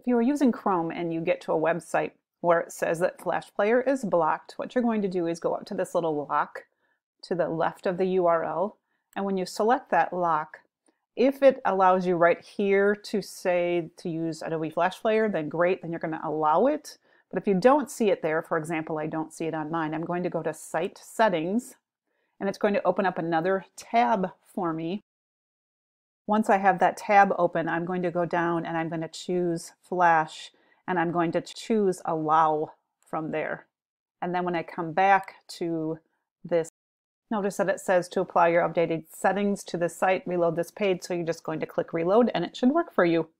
If you are using Chrome and you get to a website where it says that Flash Player is blocked, what you're going to do is go up to this little lock to the left of the URL. And when you select that lock, if it allows you right here to say to use Adobe Flash Player, then great, then you're going to allow it. But if you don't see it there, for example, I don't see it on mine, I'm going to go to Site Settings, and it's going to open up another tab for me once I have that tab open, I'm going to go down and I'm going to choose flash and I'm going to choose allow from there. And then when I come back to this, notice that it says to apply your updated settings to the site, reload this page. So you're just going to click reload and it should work for you.